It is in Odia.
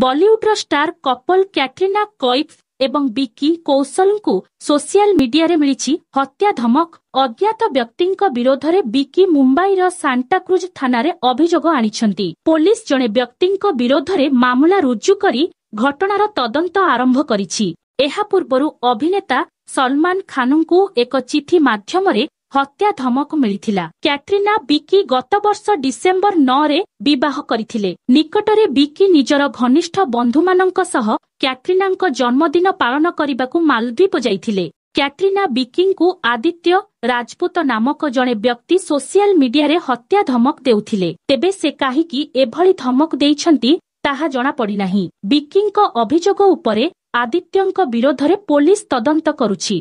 ବଲିଉଡର ଷ୍ଟାର କପଲ୍ କ୍ୟାଟ୍ରିନା କୈଫ୍ ଏବଂ ବିକି କୌଶଲ୍ଙ୍କୁ ସୋସିଆଲ ମିଡିଆରେ ମିଳିଛି ହତ୍ୟା ଧମକ ଅଜ୍ଞାତ ବ୍ୟକ୍ତିଙ୍କ ବିରୋଧରେ ବିକି ମୁମ୍ବାଇର ସାଣ୍ଟାକ୍ରୁଜ୍ ଥାନାରେ ଅଭିଯୋଗ ଆଣିଛନ୍ତି ପୋଲିସ ଜଣେ ବ୍ୟକ୍ତିଙ୍କ ବିରୋଧରେ ମାମଲା ରୁଜୁ କରି ଘଟଣାର ତଦନ୍ତ ଆରମ୍ଭ କରିଛି ଏହା ପୂର୍ବରୁ ଅଭିନେତା ସଲମାନ ଖାନଙ୍କୁ ଏକ ଚିଠି ମାଧ୍ୟମରେ ହତ୍ୟା ଧମକ ମିଳିଥିଲା କ୍ୟାଟ୍ରିନା ବିକି ଗତ ବର୍ଷ ଡିସେମ୍ବର ନଅରେ ବିବାହ କରିଥିଲେ ନିକଟରେ ବିକି ନିଜର ଘନିଷ୍ଠ ବନ୍ଧୁମାନଙ୍କ ସହ କ୍ୟାଟ୍ରିନାଙ୍କ ଜନ୍ମଦିନ ପାଳନ କରିବାକୁ ମାଲଦ୍ୱୀପ ଯାଇଥିଲେ କ୍ୟାଟ୍ରିନା ବିକିଙ୍କୁ ଆଦିତ୍ୟ ରାଜପୁତ ନାମକ ଜଣେ ବ୍ୟକ୍ତି ସୋସିଆଲ ମିଡିଆରେ ହତ୍ୟା ଧମକ ଦେଉଥିଲେ ତେବେ ସେ କାହିଁକି ଏଭଳି ଧମକ ଦେଇଛନ୍ତି ତାହା ଜଣାପଡ଼ିନାହିଁ ବିକିଙ୍କ ଅଭିଯୋଗ ଉପରେ ଆଦିତ୍ୟଙ୍କ ବିରୋଧରେ ପୋଲିସ ତଦନ୍ତ କରୁଛି